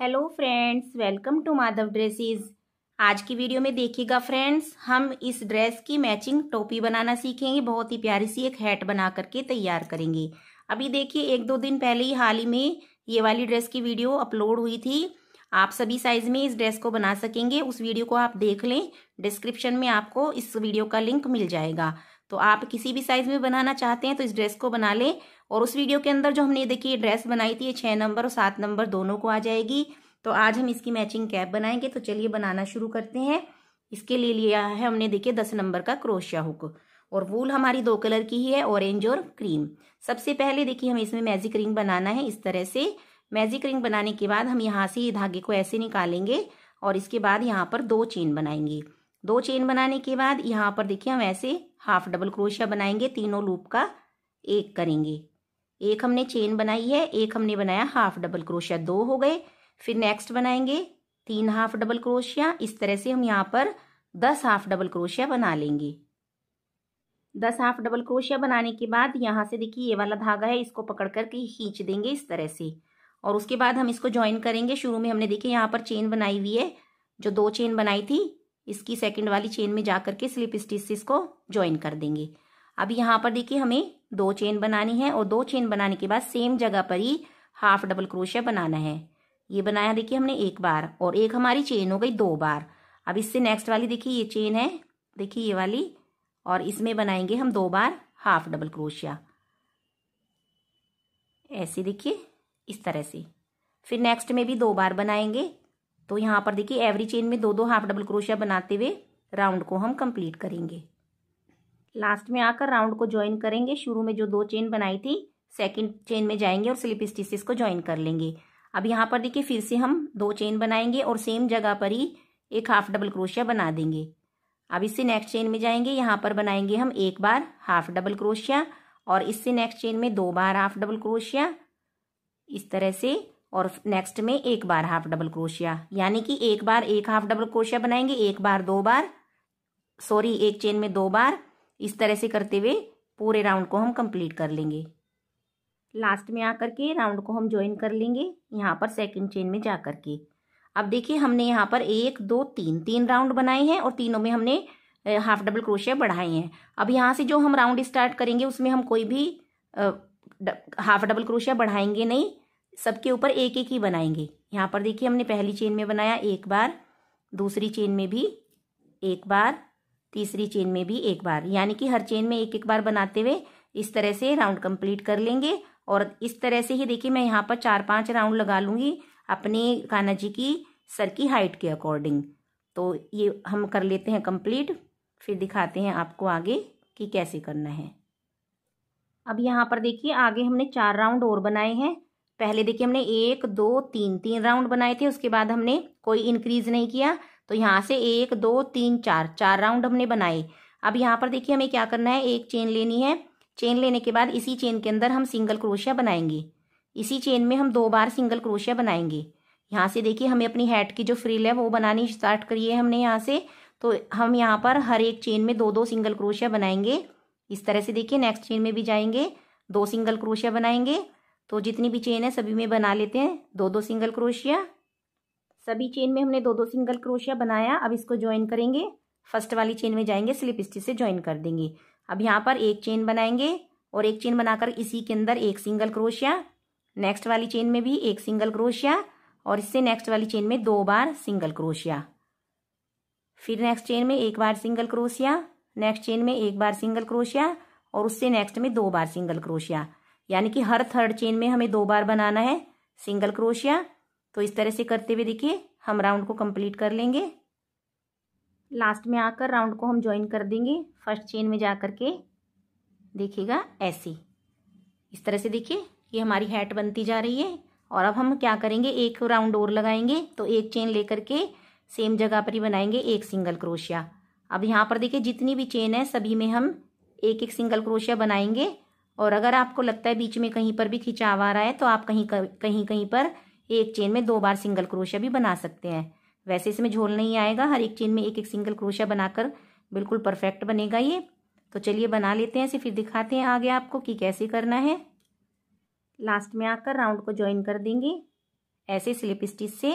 hello friends welcome to Madhav dresses आज की video में देखिएगा फ्रेंड्स हम इस ड्रेस की मैचिंग टोपी बनाना सीखेंगे बहुत ही प्यारी सी एक हैट बना करके तैयार करेंगे अभी देखिए एक दो दिन पहले ही हाल ही में ये वाली ड्रेस की वीडियो अपलोड हुई थी आप सभी साइज में इस ड्रेस को बना सकेंगे उस वीडियो को आप देख लें डिस्क्रिप्शन में आपको इस वीडियो का लिंक मिल जाएगा तो आप किसी भी साइज़ में बनाना चाहते हैं तो इस ड्रेस को बना लें और उस वीडियो के अंदर जो हमने देखिए ड्रेस बनाई थी ये छः नंबर और सात नंबर दोनों को आ जाएगी तो आज हम इसकी मैचिंग कैप बनाएंगे तो चलिए बनाना शुरू करते हैं इसके लिए लिया है हमने देखिए दस नंबर का क्रोशिया हुक और वूल हमारी दो कलर की ही है ऑरेंज और क्रीम सबसे पहले देखिए हमें इसमें मैजिक रिंग बनाना है इस तरह से मैजिक रिंग बनाने के बाद हम यहाँ से ये धागे को ऐसे निकालेंगे और इसके बाद यहाँ पर दो चेन बनाएंगे दो चेन बनाने के बाद यहाँ पर देखिए हम ऐसे हाफ डबल क्रोशिया बनाएंगे तीनों लूप का एक करेंगे एक हमने चेन बनाई है एक हमने बनाया हाफ डबल क्रोशिया दो हो गए फिर नेक्स्ट बनाएंगे तीन हाफ डबल क्रोशिया इस तरह से हम यहाँ पर दस हाफ डबल क्रोशिया बना लेंगे दस हाफ डबल क्रोशिया बनाने के बाद यहाँ से देखिए ये वाला धागा है इसको पकड़ करके खींच देंगे इस तरह से और उसके बाद हम इसको ज्वाइन करेंगे शुरू में हमने देखिए यहाँ पर चेन बनाई हुई है जो दो चेन बनाई थी इसकी सेकंड वाली चेन में जा करके स्लिप स्टिच से इसको ज्वाइन कर देंगे अब यहाँ पर देखिए हमें दो चेन बनानी है और दो चेन बनाने के बाद सेम जगह पर ही हाफ डबल क्रोशिया बनाना है ये बनाया देखिए हमने एक बार और एक हमारी चेन हो गई दो बार अब इससे नेक्स्ट वाली देखिए ये चेन है देखिए ये वाली और इसमें बनाएंगे हम दो बार हाफ डबल क्रोशिया ऐसे देखिए इस तरह से फिर नेक्स्ट में भी दो बार बनाएंगे तो यहाँ पर देखिए एवरी चेन में दो दो हाफ डबल क्रोशिया बनाते हुए राउंड को हम कंप्लीट करेंगे लास्ट में आकर राउंड को ज्वाइन करेंगे शुरू में जो दो चेन बनाई थी सेकंड चेन में जाएंगे और स्लिप स्टिचेस को ज्वाइन कर लेंगे अब यहाँ पर देखिए फिर से हम दो चेन बनाएंगे और सेम जगह पर ही एक हाफ डबल क्रोशिया बना देंगे अब इससे नेक्स्ट चेन में जाएंगे यहाँ पर बनाएंगे हम एक बार हाफ डबल क्रोशिया और इससे नेक्स्ट चेन में दो बार हाफ डबल क्रोशिया इस तरह से और नेक्स्ट में एक बार हाफ डबल क्रोशिया यानी कि एक बार एक हाफ डबल क्रोशिया बनाएंगे एक बार दो बार सॉरी एक चेन में दो बार इस तरह से करते हुए पूरे राउंड को हम कंप्लीट कर लेंगे लास्ट में आकर के राउंड को हम ज्वाइन कर लेंगे यहाँ पर सेकंड चेन में जा कर के अब देखिए हमने यहाँ पर एक दो तीन तीन राउंड बनाए हैं और तीनों में हमने हाफ डबल क्रोशिया बढ़ाए हैं अब यहाँ से जो हम राउंड स्टार्ट करेंगे उसमें हम कोई भी हाफ डबल क्रोशिया बढ़ाएंगे नहीं सबके ऊपर एक एक ही बनाएंगे यहाँ पर देखिए हमने पहली चेन में बनाया एक बार दूसरी चेन में भी एक बार तीसरी चेन में भी एक बार यानी कि हर चेन में एक एक बार बनाते हुए इस तरह से राउंड कंप्लीट कर लेंगे और इस तरह से ही देखिए मैं यहाँ पर चार पांच राउंड लगा लूंगी अपने काना जी की सर की हाइट के अकॉर्डिंग तो ये हम कर लेते हैं कंप्लीट फिर दिखाते हैं आपको आगे कि कैसे करना है अब यहाँ पर देखिए आगे हमने चार राउंड और बनाए हैं पहले देखिए हमने एक दो तीन तीन राउंड बनाए थे उसके बाद हमने कोई इंक्रीज नहीं किया तो यहाँ से एक दो तीन चार चार राउंड हमने बनाए अब यहाँ पर देखिए हमें क्या करना है एक चेन लेनी है चेन लेने के बाद इसी चेन के अंदर हम सिंगल क्रोशिया बनाएंगे इसी चेन में हम दो बार सिंगल क्रोशिया बनाएंगे यहाँ से देखिए हमें अपनी हैट की जो फ्रिल है वो बनानी स्टार्ट करी है हमने यहाँ से तो हम यहाँ पर हर एक चेन में दो दो सिंगल क्रोशिया बनाएंगे इस तरह से देखिए नेक्स्ट चेन में भी जाएंगे दो सिंगल क्रोशिया बनाएंगे तो जितनी भी चेन है सभी में बना लेते हैं दो दो सिंगल क्रोशिया सभी चेन में हमने दो दो सिंगल क्रोशिया बनाया अब इसको ज्वाइन करेंगे फर्स्ट वाली चेन में जाएंगे स्लिप स्टिच से ज्वाइन कर देंगे अब यहाँ पर एक चेन बनाएंगे और एक चेन बनाकर इसी के अंदर एक सिंगल क्रोशिया नेक्स्ट वाली चेन में भी एक सिंगल क्रोशिया और इससे नेक्स्ट वाली चेन में दो बार सिंगल क्रोशिया फिर नेक्स्ट चेन में एक बार सिंगल क्रोशिया नेक्स्ट चेन में एक बार सिंगल क्रोशिया और उससे नेक्स्ट में दो बार सिंगल क्रोशिया यानी कि हर थर्ड चेन में हमें दो बार बनाना है सिंगल क्रोशिया तो इस तरह से करते हुए देखिए हम राउंड को कंप्लीट कर लेंगे लास्ट में आकर राउंड को हम ज्वाइन कर देंगे फर्स्ट चेन में जा कर के देखिएगा ऐसी इस तरह से देखिए ये हमारी हैट बनती जा रही है और अब हम क्या करेंगे एक राउंड और लगाएंगे तो एक चेन लेकर के सेम जगह पर ही बनाएंगे एक सिंगल क्रोशिया अब यहाँ पर देखिए जितनी भी चेन है सभी में हम एक एक सिंगल क्रोशिया बनाएंगे और अगर आपको लगता है बीच में कहीं पर भी खिंचाव आ रहा है तो आप कहीं कहीं कहीं पर एक चेन में दो बार सिंगल क्रोशिया भी बना सकते हैं वैसे इसमें झोल नहीं आएगा हर एक चेन में एक एक सिंगल क्रोशिया बनाकर बिल्कुल परफेक्ट बनेगा ये तो चलिए बना लेते हैं इसे फिर दिखाते हैं आगे आपको कि कैसे करना है लास्ट में आकर राउंड को ज्वाइन कर देंगे ऐसे स्लिप स्टिच से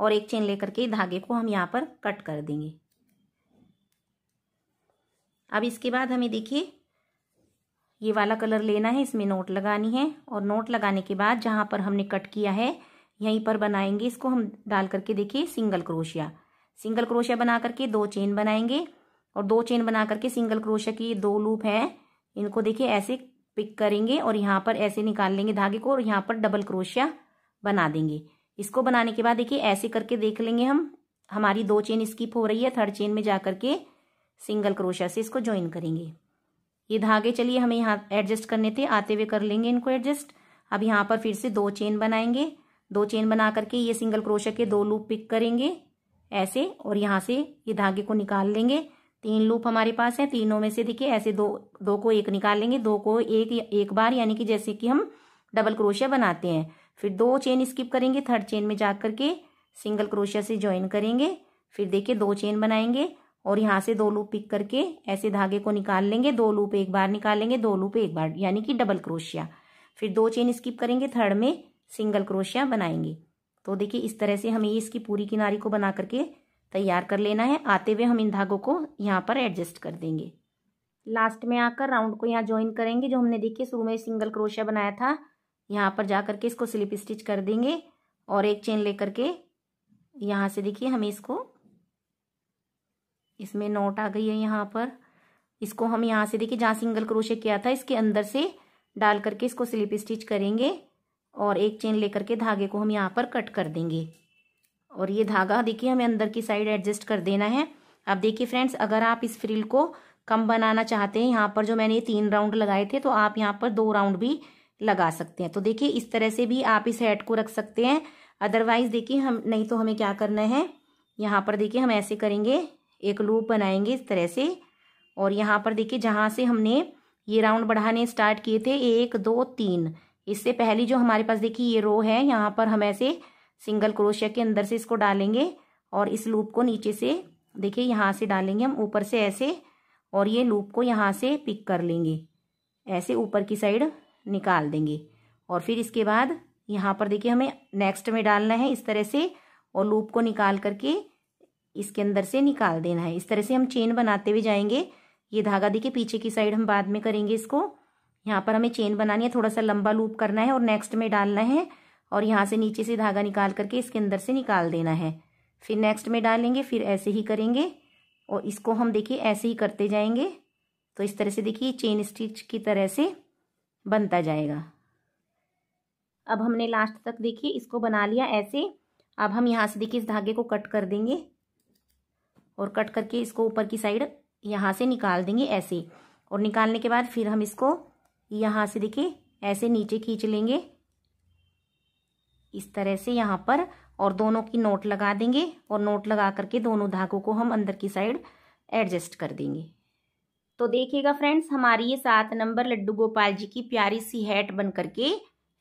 और एक चेन लेकर के धागे को हम यहाँ पर कट कर देंगे अब इसके बाद हमें देखिए ये वाला कलर लेना है इसमें नोट लगानी है और नोट लगाने के बाद जहाँ पर हमने कट किया है यहीं पर बनाएंगे इसको हम डाल करके देखिए सिंगल क्रोशिया सिंगल क्रोशिया बना करके दो चेन बनाएंगे और दो चेन बना करके सिंगल क्रोशिया की दो लूप हैं इनको देखिए ऐसे पिक करेंगे और यहाँ पर ऐसे निकाल लेंगे धागे को और यहाँ पर डबल क्रोशिया बना देंगे इसको बनाने के बाद देखिए ऐसे करके देख लेंगे हम हमारी दो चेन स्किप हो रही है थर्ड चेन में जा करके सिंगल क्रोशिया से इसको ज्वाइन करेंगे ये धागे चलिए हमें यहाँ एडजस्ट करने थे आते हुए कर लेंगे इनको एडजस्ट अब यहाँ पर फिर से दो चेन बनाएंगे दो चेन बना करके ये सिंगल क्रोशे के दो लूप पिक करेंगे ऐसे और यहाँ से ये धागे को निकाल लेंगे तीन लूप हमारे पास है तीनों में से देखिए ऐसे दो दो को एक निकाल लेंगे दो को एक एक बार यानी कि जैसे कि हम डबल क्रोशिया बनाते हैं फिर दो चेन स्किप करेंगे थर्ड चेन में जा करके सिंगल क्रोशिया से ज्वाइन करेंगे फिर देखिए दो चेन बनाएंगे और यहाँ से दो लूप पिक करके ऐसे धागे को निकाल लेंगे दो लूप एक बार निकालेंगे दो लूप एक बार यानी कि डबल क्रोशिया फिर दो चेन स्किप करेंगे थर्ड में सिंगल क्रोशिया बनाएंगे तो देखिए इस तरह से हमें इसकी पूरी किनारी को बना करके तैयार कर लेना है आते हुए हम इन धागों को यहाँ पर एडजस्ट कर देंगे लास्ट में आकर राउंड को यहाँ ज्वाइन करेंगे जो हमने देखिए शुरू में सिंगल क्रोशिया बनाया था यहाँ पर जा करके इसको स्लिप स्टिच कर देंगे और एक चेन लेकर के यहाँ से देखिए हमें इसको इसमें नोट आ गई है यहाँ पर इसको हम यहाँ से देखिए जहाँ सिंगल क्रोशे किया था इसके अंदर से डाल करके इसको स्लिप स्टिच करेंगे और एक चेन लेकर के धागे को हम यहाँ पर कट कर देंगे और ये धागा देखिए हमें अंदर की साइड एडजस्ट कर देना है अब देखिए फ्रेंड्स अगर आप इस फ्रिल को कम बनाना चाहते हैं यहाँ पर जो मैंने ये तीन राउंड लगाए थे तो आप यहाँ पर दो राउंड भी लगा सकते हैं तो देखिए इस तरह से भी आप इस हेड को रख सकते हैं अदरवाइज देखिए हम नहीं तो हमें क्या करना है यहाँ पर देखिए हम ऐसे करेंगे एक लूप बनाएंगे इस तरह से और यहाँ पर देखिए जहाँ से हमने ये राउंड बढ़ाने स्टार्ट किए थे एक दो तीन इससे पहले जो हमारे पास देखिए ये रो है यहाँ पर हम ऐसे सिंगल क्रोशिया के अंदर से इसको डालेंगे और इस लूप को नीचे से देखिए यहाँ से डालेंगे हम ऊपर से ऐसे और ये लूप को यहाँ से पिक कर लेंगे ऐसे ऊपर की साइड निकाल देंगे और फिर इसके बाद यहाँ पर देखिए हमें नेक्स्ट में डालना है इस तरह से और लूप को निकाल करके इसके अंदर से निकाल देना है इस तरह से हम चेन बनाते हुए जाएंगे ये धागा देखिए पीछे की साइड हम बाद में करेंगे इसको यहाँ पर हमें चेन बनानी है थोड़ा सा लंबा लूप करना है और नेक्स्ट में डालना है और यहाँ से नीचे से धागा निकाल करके इसके अंदर से निकाल देना है फिर नेक्स्ट में डालेंगे फिर ऐसे ही करेंगे और इसको हम देखिए ऐसे ही करते जाएंगे तो इस तरह से देखिए चेन स्टिच की तरह से बनता जाएगा अब हमने लास्ट तक देखिए इसको बना लिया ऐसे अब हम यहाँ से देखिए इस धागे को कट कर देंगे और कट करके इसको ऊपर की साइड यहाँ से निकाल देंगे ऐसे और निकालने के बाद फिर हम इसको यहाँ से देखिए ऐसे नीचे खींच लेंगे इस तरह से यहाँ पर और दोनों की नोट लगा देंगे और नोट लगा करके दोनों धागों को हम अंदर की साइड एडजस्ट कर देंगे तो देखिएगा फ्रेंड्स हमारी ये सात नंबर लड्डू गोपाल जी की प्यारी सी हैट बन करके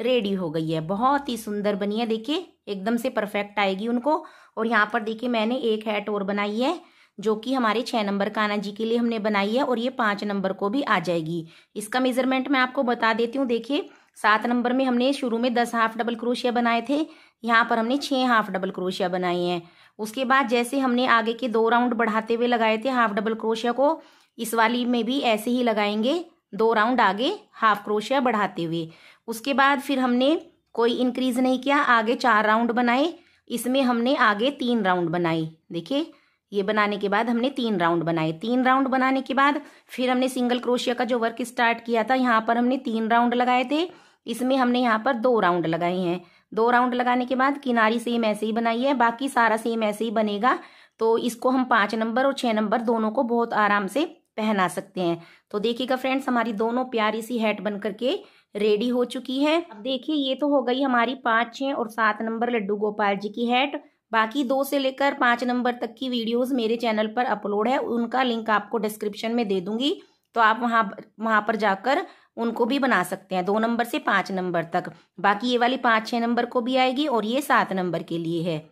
रेडी हो गई है बहुत ही सुंदर बनी है देखिए एकदम से परफेक्ट आएगी उनको और यहाँ पर देखिए मैंने एक हैट और बनाई है जो कि हमारे छः नंबर काना जी के लिए हमने बनाई है और ये पाँच नंबर को भी आ जाएगी इसका मेजरमेंट मैं आपको बता देती हूँ देखिए सात नंबर में हमने शुरू में दस हाफ डबल क्रोशिया बनाए थे यहाँ पर हमने छः हाफ डबल क्रोशिया बनाए हैं उसके बाद जैसे हमने आगे के दो राउंड बढ़ाते हुए लगाए थे हाफ डबल क्रोशिया को इस वाली में भी ऐसे ही लगाएंगे दो राउंड आगे हाफ क्रोशिया बढ़ाते हुए उसके बाद फिर हमने कोई इंक्रीज नहीं किया आगे चार राउंड बनाए इसमें हमने आगे तीन राउंड बनाए देखिए ये बनाने के बाद हमने तीन राउंड बनाए तीन राउंड बनाने के बाद फिर हमने सिंगल क्रोशिया का जो वर्क स्टार्ट किया था यहाँ पर हमने तीन राउंड लगाए थे इसमें हमने यहाँ पर दो राउंड लगाए हैं दो राउंड लगाने के बाद किनारी सेम ऐसे ही बनाई है बाकी सारा सेम ऐसे ही बनेगा तो इसको हम पाँच नंबर और छः नंबर दोनों को बहुत आराम से पहना सकते हैं तो देखिएगा फ्रेंड्स हमारी दोनों प्यारी सी हैट बन करके रेडी हो चुकी है अब देखिए ये तो हो गई हमारी पाँच छः और सात नंबर लड्डू गोपाल जी की हैट बाकी दो से लेकर पाँच नंबर तक की वीडियोस मेरे चैनल पर अपलोड है उनका लिंक आपको डिस्क्रिप्शन में दे दूंगी तो आप वहाँ वहाँ पर जाकर उनको भी बना सकते हैं दो नंबर से पाँच नंबर तक बाकी ये वाली पाँच छः नंबर को भी आएगी और ये सात नंबर के लिए है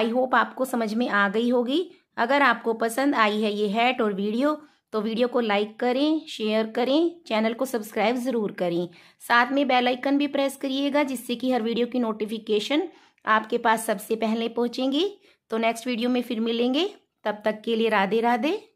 आई होप आपको समझ में आ गई होगी अगर आपको पसंद आई है ये हैट और वीडियो तो वीडियो को लाइक करें शेयर करें चैनल को सब्सक्राइब ज़रूर करें साथ में बेल आइकन भी प्रेस करिएगा जिससे कि हर वीडियो की नोटिफिकेशन आपके पास सबसे पहले पहुंचेंगी तो नेक्स्ट वीडियो में फिर मिलेंगे तब तक के लिए राधे राधे